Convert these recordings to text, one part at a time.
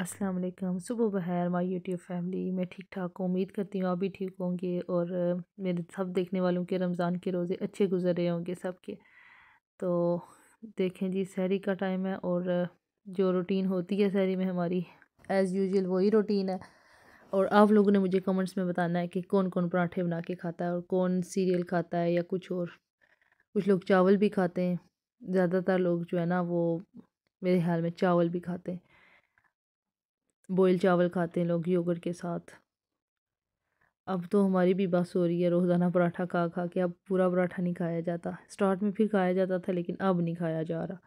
अस्सलाम वालेकुम सुबह बहर माय यूट्यूब फैमिली मैं ठीक ठाक हूँ उम्मीद करती हूँ आप भी ठीक होंगे और मेरे सब देखने वालों के रमज़ान के रोज़े अच्छे गुजर रहे होंगे सब के तो देखें जी सहरी का टाइम है और जो रूटीन होती है सहरी में हमारी एज़ यूजल वही रूटीन है और आप लोगों ने मुझे कमेंट्स में बताना है कि कौन कौन पराठे बना के खाता है और कौन सीरियल खाता है या कुछ और कुछ लोग चावल भी खाते हैं ज़्यादातर लोग जो है ना वो मेरे ख्याल में चावल भी खाते हैं बॉयल चावल खाते हैं लोग योगर्ट के साथ अब तो हमारी भी बस हो रही है रोज़ाना पराठा खा खा के अब पूरा पराठा नहीं खाया जाता स्टार्ट में फिर खाया जाता था लेकिन अब नहीं खाया जा रहा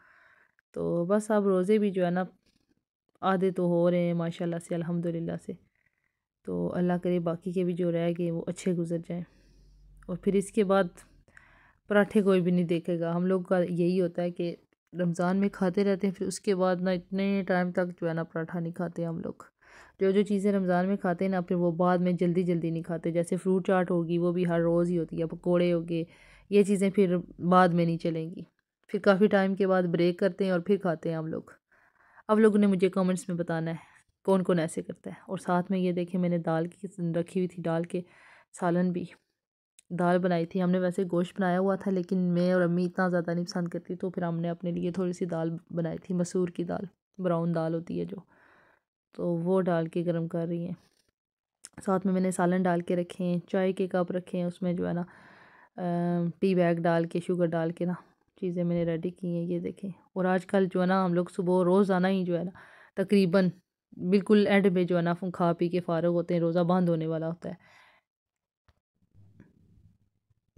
तो बस अब रोज़े भी जो है ना आधे तो हो रहे हैं माशाल्लाह से अल्हम्दुलिल्लाह से तो अल्लाह करे बाकी के भी जो रह गए वो अच्छे गुजर जाएँ और फिर इसके बाद पराठे कोई भी नहीं देखेगा हम लोग का यही होता है कि रमज़ान में खाते रहते हैं फिर उसके बाद ना इतने टाइम तक जो है ना पराठा नहीं खाते हम लोग जो जो चीज़ें रमज़ान में खाते हैं ना फिर वो बाद में जल्दी जल्दी नहीं खाते जैसे फ्रूट चाट होगी वो भी हर रोज़ ही होती है पकौड़े हो गए ये चीज़ें फिर बाद में नहीं चलेंगी फिर काफ़ी टाइम के बाद ब्रेक करते हैं और फिर खाते हैं हम लोग अब लोगों ने मुझे कमेंट्स में बताना है कौन कौन ऐसे करता है और साथ में ये देखें मैंने दाल की रखी हुई थी डाल के सालन भी दाल बनाई थी हमने वैसे गोश्त बनाया हुआ था लेकिन मैं और अम्मी इतना ज़्यादा नहीं पसंद करती तो फिर हमने अपने लिए थोड़ी सी दाल बनाई थी मसूर की दाल ब्राउन दाल होती है जो तो वो डाल के गर्म कर रही हैं साथ में मैंने सालन डाल के रखे हैं चाय के कप रखे हैं उसमें जो है ना टी बैग डाल के शुगर डाल के ना चीज़ें मैंने रेडी की हैं ये देखें और आजकल जो है ना हम लोग सुबह रोज़ाना ही जो है ना तकरीबन बिल्कुल एंड में जो है ना खा पी के फ़ारग होते हैं रोज़ा बंद होने वाला होता है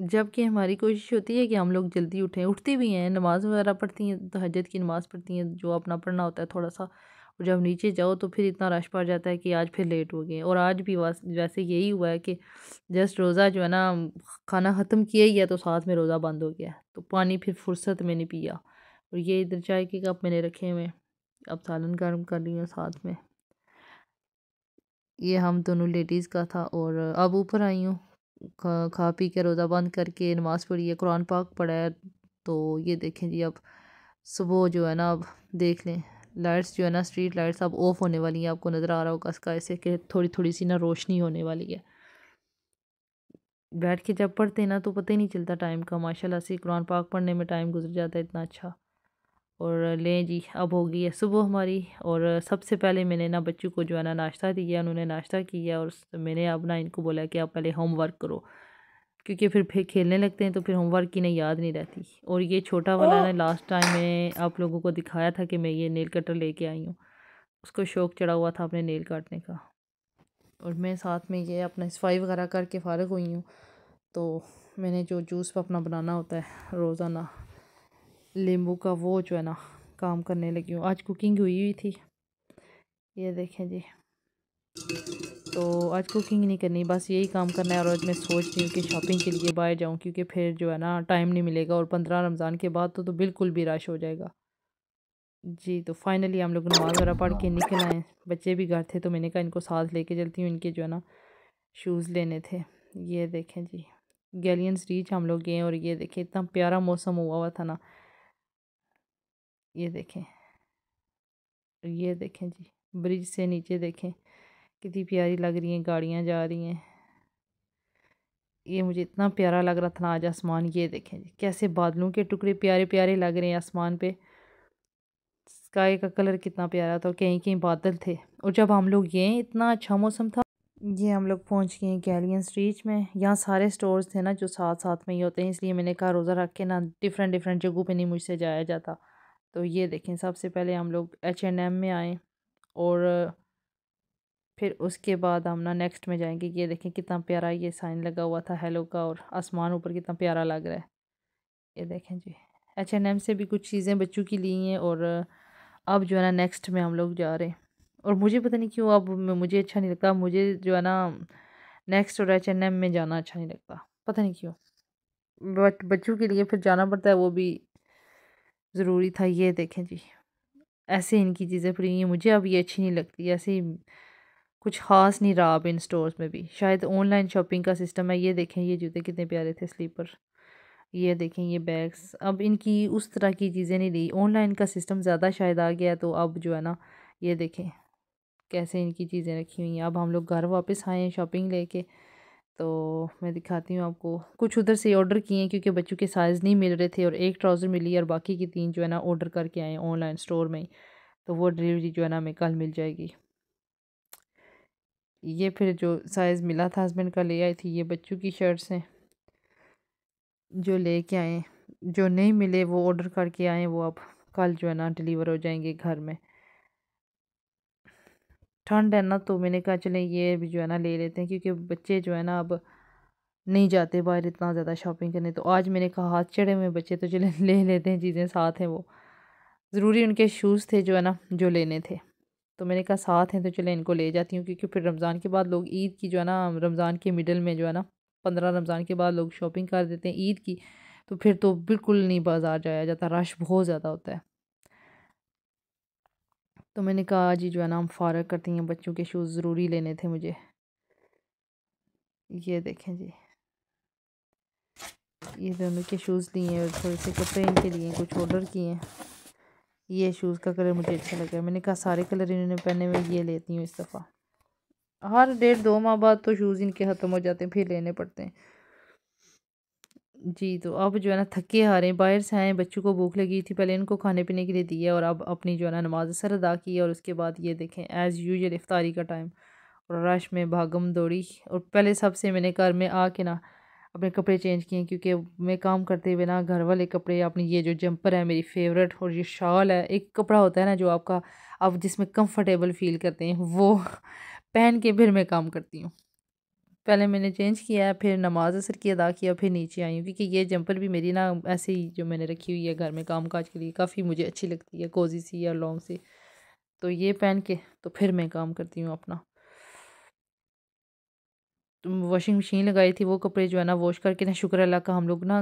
जबकि हमारी कोशिश होती है कि हम लोग जल्दी उठें उठती भी हैं नमाज़ वगैरह पढ़ती हैं तहजद तो की नमाज़ पढ़ती हैं जो अपना पढ़ना होता है थोड़ा सा और जब नीचे जाओ तो फिर इतना रश पड़ जाता है कि आज फिर लेट हो गए और आज भी वैसे यही हुआ है कि जस्ट रोज़ा जो है ना खाना ख़त्म किया ही है तो साथ में रोज़ा बंद हो गया तो पानी फिर फुर्सत में नहीं पिया और ये इधर चाय के कप मैंने रखे हुए अब सालन गर्म कर लिया साथ में ये हम दोनों लेडीज़ का था और अब ऊपर आई हूँ खा खा पी के रोज़ा बंद करके नमाज़ पढ़ी है कुरान पाक पढ़ा है तो ये देखें जी अब सुबह जो है ना अब देख लें लाइट्स जो है ना स्ट्रीट लाइट्स अब ऑफ होने वाली हैं आपको नज़र आ रहा होगा इसका ऐसे कि थोड़ी थोड़ी सी ना रोशनी होने वाली है बैठ के जब पढ़ते हैं ना तो पता ही नहीं चलता टाइम का माशाल्लाह से कुरान पाक पढ़ने में टाइम गुजर जाता है इतना अच्छा और लें जी अब हो गई है सुबह हमारी और सबसे पहले मैंने ना बच्चों को जो है ना नाश्ता दिया उन्होंने नाश्ता किया और मैंने अब ना इनको बोला कि आप पहले होमवर्क करो क्योंकि फिर फिर खेलने लगते हैं तो फिर होमवर्क की ना याद नहीं रहती और ये छोटा वाला ना लास्ट टाइम मैं आप लोगों को दिखाया था कि मैं ये नेल कटर लेके आई हूँ उसको शौक चढ़ा हुआ था अपने नेल काटने का और मैं साथ में ये अपना सफाई वगैरह करके फ़ारग हुई हूँ तो मैंने जो जूस अपना बनाना होता है रोज़ाना लींबू का वो जो है ना काम करने लगी हूँ आज कुकिंग हुई हुई थी ये देखें जी तो आज कुकिंग नहीं करनी बस यही काम करना है और आज मैं सोच रही हूँ कि शॉपिंग के लिए बाहर जाऊँ क्योंकि फिर जो है ना टाइम नहीं मिलेगा और पंद्रह रमज़ान के बाद तो, तो बिल्कुल भी रश हो जाएगा जी तो फाइनली हम लोग नमाज वगैरह पढ़ के निकल आए बच्चे भी घर थे तो मैंने कहा इनको साथ लेके चलती हूँ इनके जो है ना शूज़ लेने थे ये देखें जी गैलियंस रीच हम लोग गए और ये देखें इतना प्यारा मौसम हुआ हुआ था ना ये देखें ये देखें जी ब्रिज से नीचे देखें कितनी प्यारी लग रही हैं गाड़ियाँ जा रही हैं ये मुझे इतना प्यारा लग रहा था ना आज आसमान ये देखें जी कैसे बादलों के टुकड़े प्यारे प्यारे लग रहे हैं आसमान पे स्काई का कलर कितना प्यारा था कहीं कहीं बादल थे और जब हम लोग ये इतना अच्छा मौसम था ये हम लोग पहुँच गए गैलियन स्ट्रीट में यहाँ सारे स्टोर्स थे ना जो साथ साथ में ही होते हैं इसलिए मैंने कहा रोज़ा रख के ना डिफरेंट डिफरेंट जगहों पर नहीं मुझसे जाया जाता तो ये देखें सबसे पहले हम लोग एच एंड एम में आएँ और फिर उसके बाद हम ना नेक्स्ट में जाएंगे ये देखें कितना प्यारा ये साइन लगा हुआ था हेलो का और आसमान ऊपर कितना प्यारा लग रहा है ये देखें जी एच एंड एम से भी कुछ चीज़ें बच्चों की ली हैं और अब जो है ना नेक्स्ट में हम लोग जा रहे हैं और मुझे पता नहीं क्यों अब मुझे अच्छा नहीं लगता मुझे जो है ना नेक्स्ट और एच एंड एम में जाना अच्छा नहीं लगता पता नहीं क्यों बट बच्चों के लिए फिर जाना पड़ता है वो भी ज़रूरी था ये देखें जी ऐसे इनकी चीज़ें फ्री हुई मुझे अब ये अच्छी नहीं लगती ऐसे ही कुछ ख़ास नहीं रहा अब इन स्टोर्स में भी शायद ऑनलाइन शॉपिंग का सिस्टम है ये देखें ये जूते कितने प्यारे थे स्लीपर ये देखें ये बैग्स अब इनकी उस तरह की चीज़ें नहीं रही ऑनलाइन का सिस्टम ज़्यादा शायद आ गया तो अब जो है ना ये देखें कैसे इनकी चीज़ें रखी हुई हैं अब हम लोग घर वापस आए हैं शॉपिंग लेके तो मैं दिखाती हूँ आपको कुछ उधर से ऑर्डर किए हैं क्योंकि बच्चों के साइज़ नहीं मिल रहे थे और एक ट्राउज़र मिली और बाकी की तीन जो है ना ऑर्डर करके आए ऑनलाइन स्टोर में तो वो डिलीवरी जो है ना हमें कल मिल जाएगी ये फिर जो साइज़ मिला था हस्बैंड का ले आई थी ये बच्चों की शर्ट्स हैं जो ले के आए जो नहीं मिले वो ऑर्डर करके आए वो अब कल जो है ना डिलीवर हो जाएंगे घर में ठंड है ना तो मैंने कहा चलें ये भी जो है ना ले लेते हैं क्योंकि बच्चे जो है ना अब नहीं जाते बाहर इतना ज़्यादा शॉपिंग करने तो आज मैंने कहा हाथ चढ़े हुए बच्चे तो चले ले लेते हैं चीज़ें साथ हैं वो ज़रूरी उनके शूज़ थे जो है ना जो लेने थे तो मैंने कहा साथ हैं तो चले इनको ले जाती हूँ क्योंकि फिर रमज़ान के बाद लोग ईद की जो है ना रमज़ान के मिडल में जो है ना पंद्रह रमज़ान के बाद लोग शॉपिंग कर देते हैं ईद की तो फिर तो बिल्कुल नहीं बाज़ार जाया जाता रश बहुत ज़्यादा होता है तो मैंने कहा जी जो है ना हम फारग करती हैं बच्चों के शूज़ ज़रूरी लेने थे मुझे ये देखें जी ये दोनों के शूज़ लिए हैं और थोड़े से कपड़े इनके लिए कुछ ऑर्डर किए हैं ये शूज़ का कलर मुझे अच्छा लगा मैंने कहा सारे कलर इन्होंने पहने में ये लेती हूँ इस दफ़ा हर डेढ़ दो माह बाद तो शूज़ इनके ख़त्म हो जाते हैं फिर लेने पड़ते हैं जी तो अब जो है ना थके हारे बाहर से आए बच्चों को भूख लगी थी पहले इनको खाने पीने के लिए दिया और अब अपनी जो है ना नमाज असर अदा की और उसके बाद ये देखें एज़ यूजल इफ्तारी का टाइम और रश में भागम दौड़ी और पहले सबसे मैंने घर में आके ना अपने कपड़े चेंज किए क्योंकि मैं काम करते हुए ना घर वाले कपड़े अपनी ये जो जंपर है मेरी फेवरेट और ये शॉल है एक कपड़ा होता है ना जो आपका आप जिसमें कंफर्टेबल फील करते हैं वो पहन के फिर मैं काम करती हूँ पहले मैंने चेंज किया फिर नमाज असर की अदा किया फिर नीचे आई हूँ क्योंकि ये जंपर भी मेरी ना ऐसे ही जो मैंने रखी हुई है घर में काम काज के लिए काफ़ी मुझे अच्छी लगती है कोजी सी या लॉन्ग सी तो ये पहन के तो फिर मैं काम करती हूँ अपना तो वॉशिंग मशीन लगाई थी वो कपड़े जो है ना वॉश करके ना शुक्र अल्लाह का हम लोग ना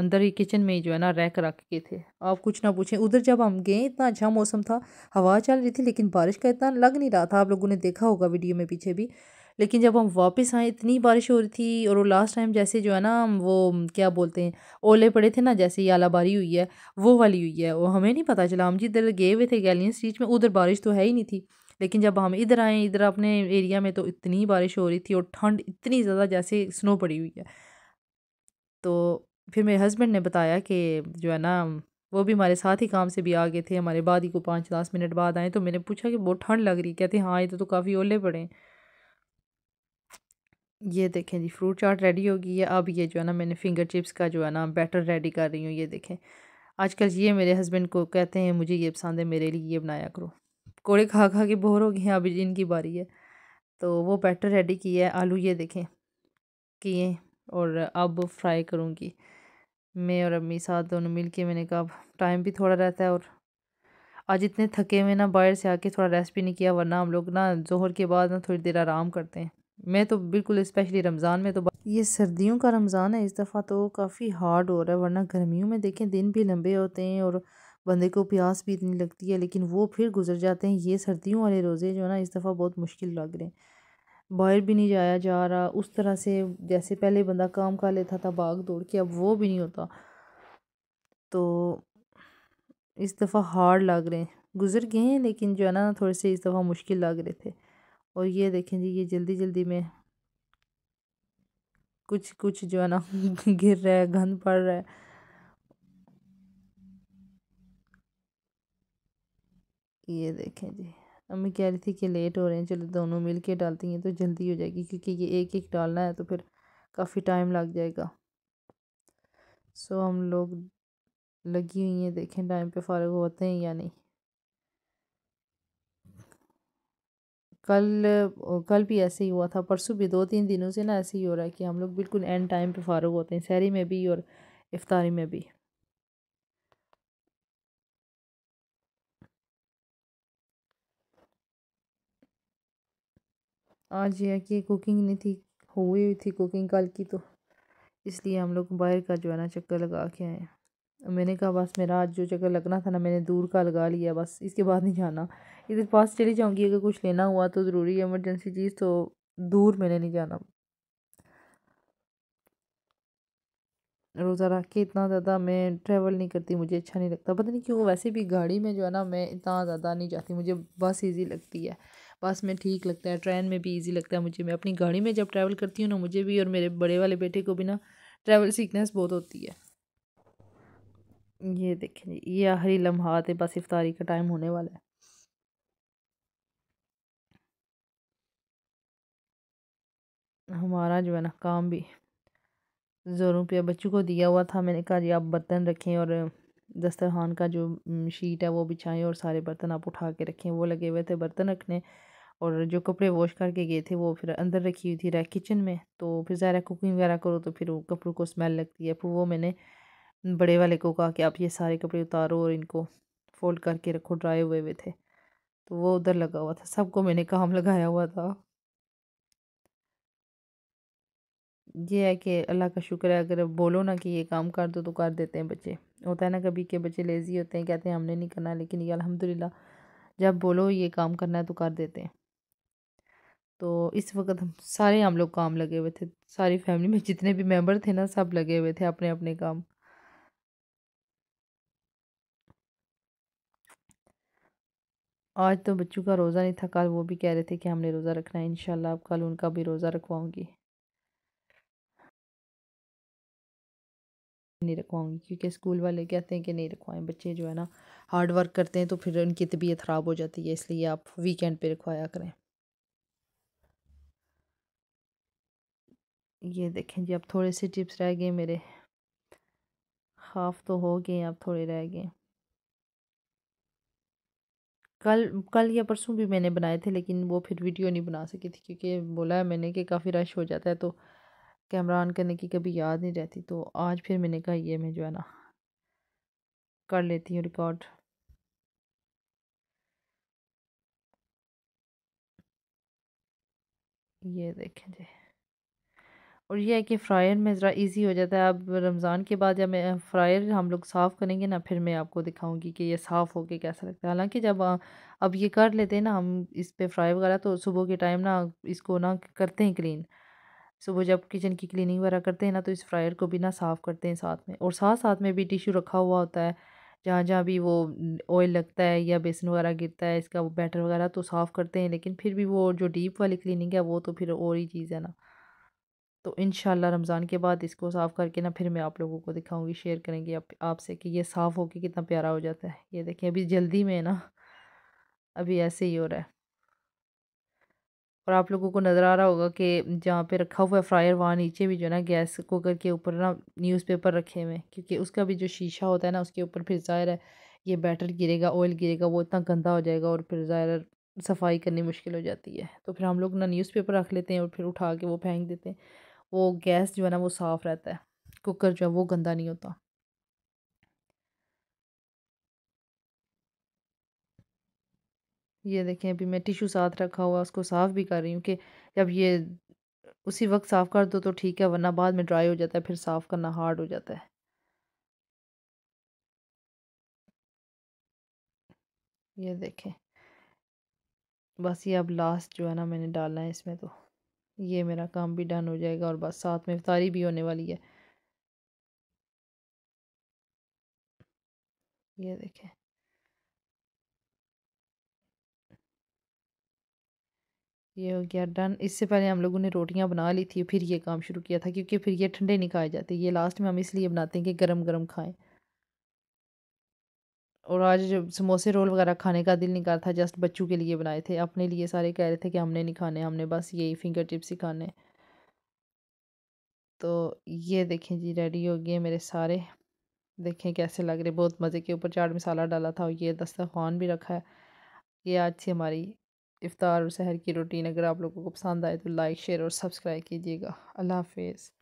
अंदर ही किचन में ही जो है ना रैक रख के थे आप कुछ ना पूछें उधर जब हम गए इतना अच्छा मौसम था हवा चल रही थी लेकिन बारिश का इतना लग नहीं रहा था आप लोगों ने देखा होगा वीडियो में पीछे भी लेकिन जब हम वापस आए इतनी बारिश हो रही थी और वो लास्ट टाइम जैसे जो है ना वो क्या बोलते हैं ओले पड़े थे ना जैसे ये बारी हुई है वो वाली हुई है वो हमें नहीं पता चला हम जिधर गए हुए थे गैलियन स्ट्रीट में उधर बारिश तो है ही नहीं थी लेकिन जब हम इधर आए इधर अपने एरिया में तो इतनी बारिश हो रही थी और ठंड इतनी ज़्यादा जैसे स्नो पड़ी हुई है तो फिर मेरे हस्बैंड ने बताया कि जो है ना वो भी हमारे साथ ही काम से भी आ गए थे हमारे बाद ही को पाँच दस मिनट बाद आए तो मैंने पूछा कि बहुत ठंड लग रही कहते हैं हाँ ये तो, तो काफ़ी ओले पड़े हैं ये देखें जी फ्रूट चाट रेडी होगी है अब ये जो है ना मैंने फिंगर चिप्स का जो है ना बैटर रेडी कर रही हूँ ये देखें आजकल ये मेरे हस्बैंड को कहते हैं मुझे ये पसंद है मेरे लिए ये बनाया करो कोड़े खा खा के बोर हो गए हैं अब इनकी बारी है तो वो बैटर रेडी किया है आलू ये देखें किए और अब फ्राई करूँगी मैं और अम्मी साथ दोनों मिल के मैंने कहा टाइम भी थोड़ा रहता है और आज इतने थके हुए ना बाहर से आके थोड़ा रेस्ट भी नहीं किया वरना हम लोग ना जोहर के बाद ना थोड़ी देर आराम करते हैं मैं तो बिल्कुल स्पेशली रमज़ान में तो ये सर्दियों का रमज़ान है इस दफ़ा तो काफ़ी हार्ड हो रहा है वरना गर्मियों में देखें दिन भी लंबे होते हैं और बंदे को प्यास भी इतनी लगती है लेकिन वो फिर गुजर जाते हैं ये सर्दियों वाले रोज़े जो है ना इस दफ़ा बहुत मुश्किल लग रहे हैं बाहर भी नहीं जाया जा रहा उस तरह से जैसे पहले बंदा काम कर लेता था बाघ दौड़ के अब वो भी नहीं होता तो इस दफ़ा हार्ड लग रहे हैं गुजर गए हैं लेकिन जो है ना थोड़े से इस दफ़ा मुश्किल लग रहे थे और ये देखें जी ये जल्दी जल्दी में कुछ कुछ जो है ना गिर रहा है गंद पड़ रहा है ये देखें जी अम्मी कह रही थी कि लेट हो रहे हैं चलो दोनों मिल के डालती हैं तो जल्दी हो जाएगी क्योंकि ये एक एक डालना है तो फिर काफ़ी टाइम लग जाएगा सो हम लोग लगी हुई हैं देखें टाइम पे फ़ारग होते हैं या नहीं कल कल भी ऐसे ही हुआ था परसों भी दो तीन दिनों से ना ऐसे ही हो रहा है कि हम लोग बिल्कुल एंड टाइम पे फारग होते हैं सहरी में भी और इफ्तारी में भी आज यह कि कुकिंग नहीं थी हुई हुई थी कुकिंग कल की तो इसलिए हम लोग बाहर का जो है ना चक्कर लगा के आए हैं मैंने कहा बस मेरा आज जो चक्कर लगना था ना मैंने दूर का लगा लिया बस इसके बाद नहीं जाना इधर पास चली जाऊँगी अगर कुछ लेना हुआ तो ज़रूरी है एमरजेंसी चीज़ तो दूर मैंने नहीं जाना रोज़ा रख के इतना ज़्यादा मैं ट्रैवल नहीं करती मुझे अच्छा नहीं लगता पता नहीं क्यों वैसे भी गाड़ी में जो है ना मैं इतना ज़्यादा नहीं जाती मुझे बस ईज़ी लगती है बस में ठीक लगता है ट्रेन में भी ईजी लगता है मुझे मैं अपनी गाड़ी में जब ट्रैवल करती हूँ ना मुझे भी और मेरे बड़े वाले बेटे को भी ना ट्रैवल सीकनेस बहुत होती है ये देखें जी ये आखिरी लम्हा है बस इफ्तारी का टाइम होने वाला है हमारा जो है ना काम भी सौ रुपया बच्चों को दिया हुआ था मैंने कहा जी आप बर्तन रखें और दस्तरखान का जो शीट है वो बिछाएं और सारे बर्तन आप उठा के रखें वो लगे हुए थे बर्तन रखने और जो कपड़े वॉश करके गए थे वो फिर अंदर रखी हुई थी रैक किचन में तो फिर ज़्यादा कुकिंग वगैरह करो तो फिर वो कपड़ों को स्मेल लगती है फिर वो मैंने बड़े वाले को कहा कि आप ये सारे कपड़े उतारो और इनको फोल्ड करके रखो ड्राई हुए हुए थे तो वो उधर लगा हुआ था सबको मैंने काम लगाया हुआ था ये है कि अल्लाह का शुक्र है अगर बोलो ना कि ये काम कर दो तो कर देते हैं बच्चे होता है ना कभी के बच्चे लेज़ी होते हैं कहते हैं हमने नहीं करना लेकिन ये अलहमदिल्ला जब बोलो ये काम करना है तो कर देते हैं तो इस वक्त हम सारे हम लोग काम लगे हुए थे सारी फैमिली में जितने भी मेंबर थे ना सब लगे हुए थे अपने अपने काम आज तो बच्चों का रोज़ा नहीं था कल वो भी कह रहे थे कि हमने रोज़ा रखना है इनशाला अब कल उनका भी रोज़ा रखवाऊँगी नहीं रखवाऊँगी क्योंकि स्कूल वाले कहते हैं कि नहीं रखवाएं बच्चे जो है ना हार्ड वर्क करते हैं तो फिर उनकी तबीयत ख़राब हो जाती है इसलिए आप वीकेंड पे रखवाया करें ये देखें जी अब थोड़े से टिप्स रह गए मेरे हाफ तो हो गए अब थोड़े रह गए कल कल या परसों भी मैंने बनाए थे लेकिन वो फिर वीडियो नहीं बना सकी थी क्योंकि बोला है मैंने कि काफ़ी रश हो जाता है तो कैमरा ऑन करने की कभी याद नहीं रहती तो आज फिर मैंने कहा ये मैं जो है ना कर लेती हूँ रिकॉर्ड ये देखें जी और यह है कि फ्रायर में ज़रा इजी हो जाता है अब रमज़ान के बाद जब मैं फ्रायर हम लोग साफ़ करेंगे ना फिर मैं आपको दिखाऊंगी कि ये साफ़ हो के कैसा लगता है हालांकि जब अब ये कर लेते हैं ना हम इस पर फ्राई वगैरह तो सुबह के टाइम ना इसको ना करते हैं क्लीन सुबह जब किचन की क्लिनिंग वगैरह करते हैं ना तो इस फ्रायर को भी ना साफ़ करते हैं साथ में और साथ साथ में भी टिशू रखा हुआ होता है जहाँ जहाँ भी वो ऑयल लगता है या बेसन वगैरह गिरता है इसका बैटर वगैरह तो साफ़ करते हैं लेकिन फिर भी वो जो डीप वाली क्लिनिंग है वो तो फिर और ही चीज़ है ना तो इन रमज़ान के बाद इसको साफ़ करके ना फिर मैं आप लोगों को दिखाऊंगी शेयर करेंगे आप आपसे कि ये साफ़ होके कितना प्यारा हो जाता है ये देखें अभी जल्दी में ना अभी ऐसे ही हो रहा है और आप लोगों को नज़र आ रहा होगा कि जहाँ पे रखा हुआ है फ्रायर वहाँ नीचे भी जो है ना गैस कुकर के ऊपर ना न्यूज़पेपर रखे हुए हैं क्योंकि उसका भी जो शीशा होता है ना उसके ऊपर फिर ज़ाहिर है ये बैटर गिरेगा ऑयल गिरेगा वो इतना गंदा हो जाएगा और फिर ज़ाहिर सफाई करनी मुश्किल हो जाती है तो फिर हम लोग ना न्यूज़ रख लेते हैं और फिर उठा के वो फेंक देते हैं वो गैस जो है ना वो साफ़ रहता है कुकर जो है वो गंदा नहीं होता ये देखें अभी मैं टिशू साथ रखा हुआ उसको साफ़ भी कर रही हूँ कि जब ये उसी वक्त साफ़ कर दो तो ठीक है वरना बाद में ड्राई हो जाता है फिर साफ़ करना हार्ड हो जाता है ये देखें बस ये अब लास्ट जो है ना मैंने डालना है इसमें तो ये मेरा काम भी डन हो जाएगा और बस साथ में इफ्तारी भी होने वाली है ये देखें ये हो गया डन इससे पहले हम लोगों ने रोटियां बना ली थी फिर ये काम शुरू किया था क्योंकि फिर ये ठंडे नहीं खाए जाते ये लास्ट में हम इसलिए बनाते हैं कि गरम गरम खाएं और आज समोसे रोल वगैरह खाने का दिल नहीं कर था जस्ट बच्चों के लिए बनाए थे अपने लिए सारे कह रहे थे कि हमने नहीं खाने हमने बस यही फिंगर टिप्स ही खाने तो ये देखें जी रेडी हो गए मेरे सारे देखें कैसे लग रहे बहुत मज़े के ऊपर चाट मसाला डाला था और ये दस्तरखान भी रखा है ये आज से हमारी इफ़ार और शहर की रूटीन अगर आप लोगों को पसंद आए तो लाइक शेयर और सब्सक्राइब कीजिएगा अल्लाह हाफिज़